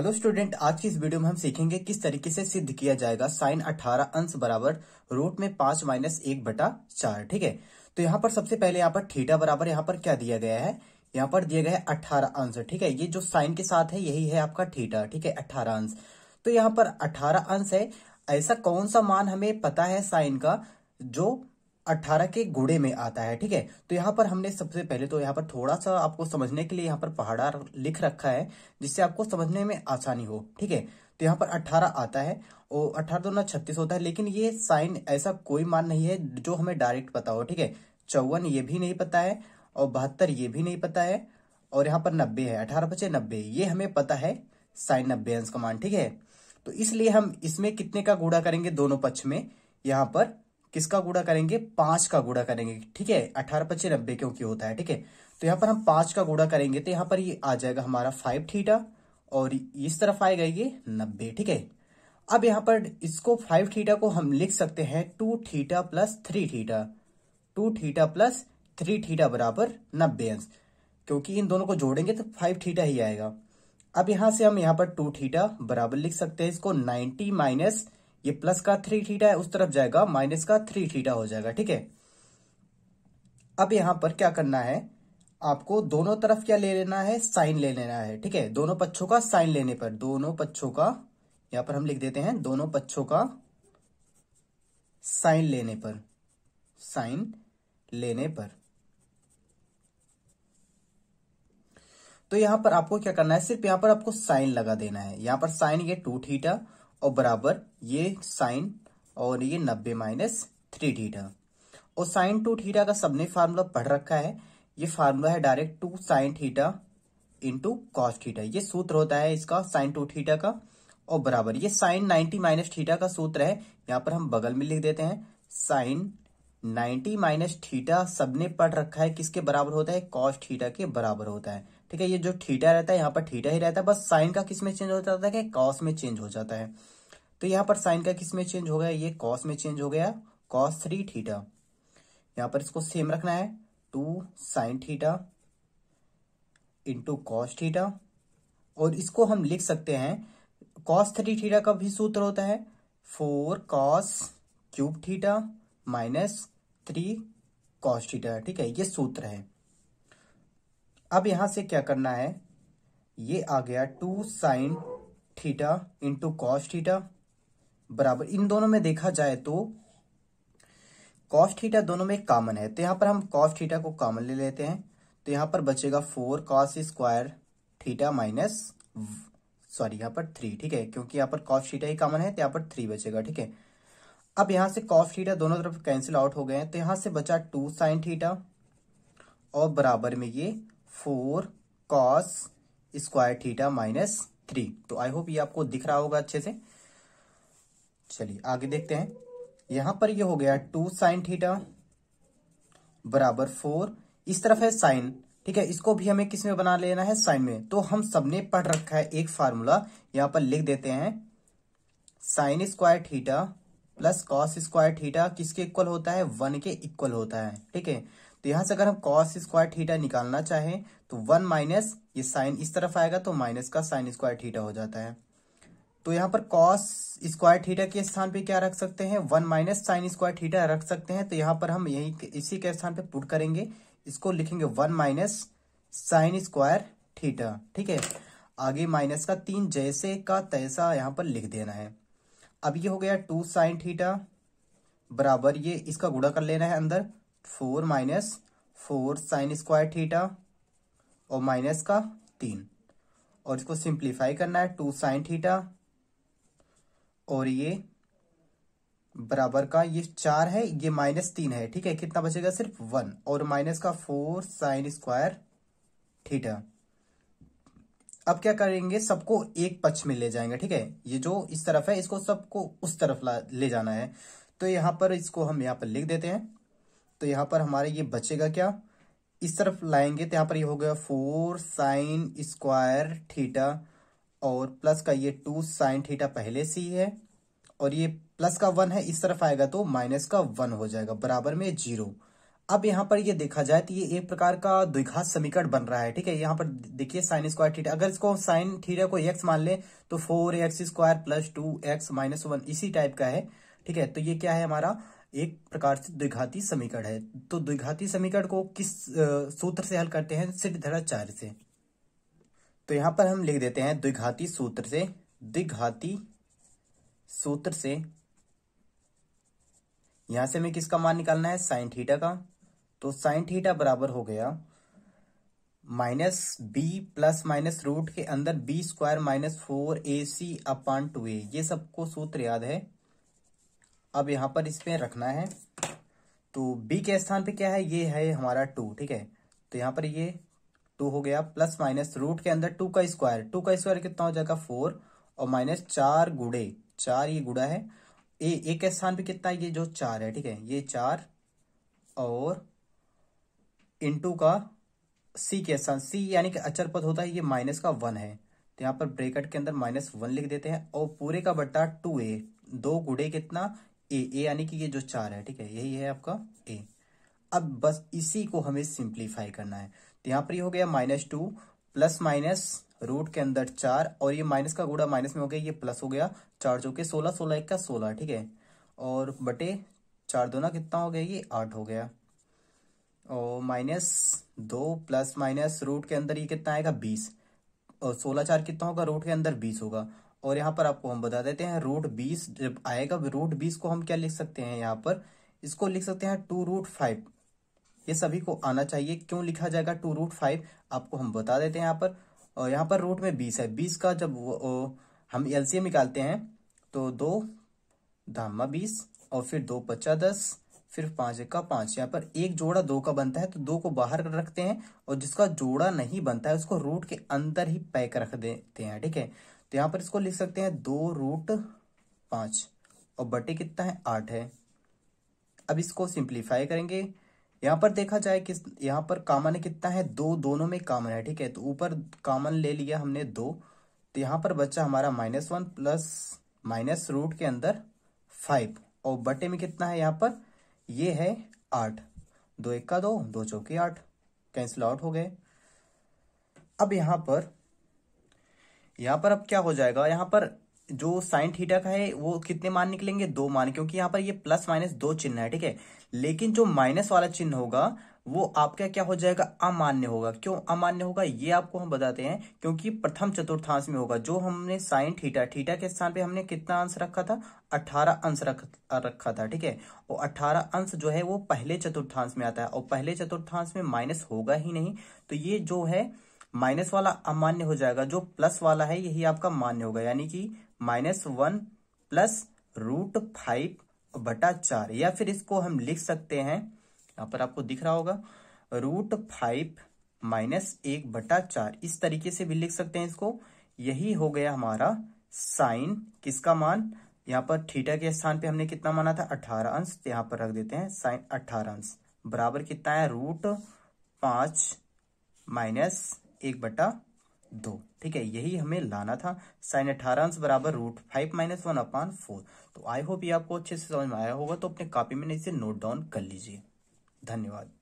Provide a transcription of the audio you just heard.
hello student आज की इस वीडियो में हम सीखेंगे किस तरीके से सिद्ध किया जाएगा साइन 18 अंश बराबर रूट में पांच माइनस एक बटा चार ठीक है तो यहाँ पर सबसे पहले यहाँ पर थीटा बराबर यहाँ पर क्या दिया गया है यहाँ पर दिया गया है अठारह अंश ठीक है ये जो साइन के साथ है यही है आपका थीटा ठीक है अठारह अंश तो यहाँ पर अठारह अंश है ऐसा कौन सा मान हमें पता है साइन का जो अट्ठारह के गुड़े में आता है ठीक है तो यहाँ पर हमने सबसे पहले तो यहाँ पर थोड़ा सा आपको समझने के लिए यहाँ पर पहाड़ा लिख रखा है जिससे आपको समझने में आसानी हो ठीक है तो यहाँ पर अट्ठारह आता है और अठारह दो छत्तीस होता है लेकिन ये साइन ऐसा कोई मान नहीं है जो हमें डायरेक्ट पता हो ठीक है चौवन ये भी नहीं पता है और बहत्तर ये भी नहीं पता है और यहाँ पर नब्बे है अठारह बचे नब्बे ये हमें पता है साइन नब्बे अंश का मान ठीक है तो इसलिए हम इसमें कितने का गुड़ा करेंगे दोनों पक्ष में यहाँ पर किसका गुड़ा करेंगे पांच का गुड़ा करेंगे ठीक है अठारह पच्चे नब्बे क्योंकि होता है ठीक है तो यहाँ पर हम पांच का गुड़ा करेंगे तो यहाँ पर ये आ जाएगा हमारा फाइव थीटा और इस तरफ आएगा ये नब्बे ठीक है अब यहाँ पर इसको फाइव थीटा को हम लिख सकते हैं two theta plus three theta two theta plus three theta बराबर नब्बे अंश क्योंकि इन दोनों को जोड़ेंगे तो फाइव थीटा ही आएगा अब यहां से हम यहाँ पर टू थीटा बराबर लिख सकते हैं इसको नाइनटी माइनस ये प्लस का थ्री थीटा है उस तरफ जाएगा माइनस का थ्री थीटा हो जाएगा ठीक है अब यहां पर क्या करना है आपको दोनों तरफ क्या ले लेना है साइन ले लेना है ठीक है दोनों पक्षों का साइन लेने पर दोनों पक्षों का यहां पर हम लिख देते हैं दोनों पक्षों का साइन लेने पर साइन लेने पर तो यहां पर आपको क्या करना है सिर्फ यहां पर आपको साइन लगा देना है यहां पर साइन ये टू थीटा और बराबर ये साइन और ये नब्बे माइनस थ्री ठीठा और साइन टू थीटा का सबने फार्मूला पढ़ रखा है ये फार्मूला है direct two sine theta into cos theta ये सूत्र होता है इसका साइन टू थीटा का और बराबर ये साइन नाइनटी माइनस थीटा का सूत्र है यहां पर हम बगल में लिख देते हैं साइन नाइन्टी माइनस थीटा सबने पढ़ रखा है किसके बराबर होता है कॉस थीटा के बराबर होता है ठीक है ये जो थीटा रहता है यहाँ पर थीटा ही रहता है बस साइन का किस में चेंज हो जाता है कॉस में चेंज हो जाता है तो यहाँ पर साइन का किस में चेंज हो गया ये कॉस में चेंज हो गया कॉस थ्री थीटा यहाँ पर इसको सेम रखना है two sine theta into cos theta और इसको हम लिख सकते हैं कॉस थ्री थीटा का भी सूत्र होता है four cos cube theta minus three cos theta ठीक है ये सूत्र है अब यहां से क्या करना है ये आ गया two sine theta into cos theta बराबर इन दोनों में देखा जाए तो कॉस थीटा दोनों में कॉमन है तो यहां पर हम कॉस थीटा को कॉमन ले लेते हैं तो यहां पर बचेगा four cos square theta minus sorry यहां पर थ्री ठीक है क्योंकि यहां पर कॉस थीटा ही कॉमन है तो यहां पर थ्री बचेगा ठीक है अब यहां से कॉफ थीटा दोनों तरफ कैंसिल आउट हो गए हैं तो यहां से बचा टू साइन थीटा और बराबर में ये four cos square theta minus three तो आई होप ये आपको दिख रहा होगा अच्छे से चलिए आगे देखते हैं यहां पर ये हो गया टू साइन थीटा बराबर फोर इस तरफ है साइन ठीक है इसको भी हमें किस में बना लेना है साइन में तो हम सबने पढ़ रखा है एक फार्मूला यहां पर लिख देते हैं sine square theta plus cos square theta किसके इक्वल होता है वन के इक्वल होता है ठीक है तो यहां से अगर हम कॉस स्क्वायर थीटा निकालना चाहें तो वन माइनस ये साइन इस तरफ आएगा तो माइनस का साइन स्क्वायर थीटा हो जाता है तो यहां पर कॉस स्क्वायर थीटा के स्थान पे क्या रख सकते हैं one minus sine square theta रख सकते हैं तो यहां पर हम यही इसी के स्थान पे पुट करेंगे इसको लिखेंगे one minus sine square theta ठीक है आगे माइनस का तीन जैसे का तैसा यहां पर लिख देना है अब ये हो गया टू साइन थीटा बराबर ये इसका गुड़ा कर लेना है अंदर four minus four sine square theta और माइनस का तीन और इसको सिंप्लीफाई करना है टू साइन थीटा और ये बराबर का ये चार है ये माइनस तीन है ठीक है कितना बचेगा सिर्फ वन और माइनस का फोर साइन स्क्वायर थीटा अब क्या करेंगे सबको एक पक्ष में ले जाएंगे ठीक है ये जो इस तरफ है इसको सबको उस तरफ ले जाना है तो यहां पर इसको हम यहां पर लिख देते हैं तो यहां पर हमारे ये बचेगा क्या इस तरफ लाएंगे तो यहां पर ये हो गया फोर साइन स्क्वायर थीटा और प्लस का ये टू साइन थीटा पहले से ही है और ये प्लस का वन है इस तरफ आएगा तो माइनस का वन हो जाएगा बराबर में जीरो अब यहाँ पर ये देखा जाए तो ये एक प्रकार का द्विघात समीकरण बन रहा है ठीक है यहाँ पर देखिए साइन स्क्वायर थीटा अगर इसको साइन थीटा को एक्स मान ले तो four x square plus two x minus one इसी टाइप का है ठीक है तो ये क्या है हमारा एक प्रकार से द्विघाती समीकरण है तो द्विघाती समीकरण को किस सूत्र से हल करते हैं सिद्धराचार्य से तो यहां पर हम लिख देते हैं द्विघाती सूत्र से द्विघाती सूत्र से यहां से हमें किसका मान निकालना है साइन थीटा का तो साइन थीटा बराबर हो गया minus b plus minus root के अंदर b square minus four a c upon two a ये सबको सूत्र याद है अब यहां पर इसमें रखना है तो बी के स्थान पे क्या है ये है हमारा टू ठीक है तो यहां पर ये टू हो गया प्लस माइनस रूट के अंदर टू का स्क्वायर टू का स्क्वायर कितना हो जाएगा फोर और माइनस चार गुड़े चार ये गुड़ा है ए एक स्थान पे कितना है ये जो चार है ठीक है ये चार और टू का सी के साथ सी यानी कि अचर पद होता है ये माइनस का वन है तो यहाँ पर ब्रेकेट के अंदर माइनस वन लिख देते हैं और पूरे का बट्टा टू ए दो गुड़े कितना ए ए यानी कि ये जो चार है ठीक है यही है आपका ए अब बस इसी को हमें सिंप्लीफाई करना है तो यहाँ पर ये हो गया minus two plus minus root के अंदर चार और ये माइनस का गुड़ा माइनस में हो गया ये प्लस हो गया चार जो कि सोलह सोलह एक का सोलह ठीक है और बटे चार दोना कितना हो गया ये आठ हो गया और माइनस दो प्लस माइनस रूट के अंदर ये कितना आएगा बीस और सोलह चार कितना होगा रूट के अंदर बीस होगा और यहाँ पर आपको हम बता देते हैं रूट बीस जब आएगा रूट बीस को हम क्या लिख सकते हैं यहाँ पर इसको लिख सकते हैं टू रूट फाइव ये सभी को आना चाहिए क्यों लिखा जाएगा टू रूट फाइव आपको हम बता देते हैं यहाँ पर और यहाँ पर रूट में बीस है बीस का जब वो, वो, हम एलसीएम निकालते हैं तो दो धामा बीस और फिर दो पच्चा दस फिर पांच एक का पांच यहाँ पर एक जोड़ा दो का बनता है तो दो को बाहर रखते हैं और जिसका जोड़ा नहीं बनता है उसको रूट के अंदर ही पैक रख देते हैं ठीक है तो यहाँ पर इसको लिख सकते हैं दो रूट पांच और बटे कितना है आठ है अब इसको सिंप्लीफाई करेंगे यहाँ पर देखा जाए कि यहाँ पर कामन कितना है दो दोनों में कामन है ठीक है तो ऊपर कामन ले लिया हमने दो तो यहाँ पर बच्चा हमारा minus one plus minus root के अंदर फाइव और बटे में कितना है यहाँ पर ये है आठ दो एक का दो दो चौके आठ कैंसिल आउट हो गए अब यहां पर यहां पर अब क्या हो जाएगा यहां पर जो साइन थीटा का है वो कितने मान निकलेंगे दो मान क्योंकि यहां पर ये प्लस माइनस दो चिन्ह है ठीक है लेकिन जो माइनस वाला चिन्ह होगा वो आपका क्या हो जाएगा अमान्य होगा क्यों अमान्य होगा ये आपको हम बताते हैं क्योंकि प्रथम चतुर्थांश में होगा जो हमने साइन थीटा थीटा के स्थान पे हमने कितना अंश रखा था अठारह अंश रख, रखा था ठीक है और अठारह अंश जो है वो पहले चतुर्थांश में आता है और पहले चतुर्थांश में माइनस होगा ही नहीं तो ये जो है माइनस वाला अमान्य हो जाएगा जो प्लस वाला है यही आपका मान्य होगा यानी कि minus one plus root five बटा चार या फिर इसको हम लिख सकते हैं यहाँ पर आपको दिख रहा होगा रूट फाइव माइनस एक बटा चार इस तरीके से भी लिख सकते हैं इसको यही हो गया हमारा साइन किसका मान यहाँ पर थीटा के स्थान पे हमने कितना माना था अठारह अंश तो यहाँ पर रख देते हैं साइन अठारह अंश बराबर कितना है रूट पांच माइनस एक बटा दो ठीक है यही हमें लाना था साइन अठारह अंश बराबर root five minus one upon four तो आई होप ये आपको अच्छे से समझ में आया होगा तो अपने कॉपी में इसे नोट डाउन कर लीजिए धन्यवाद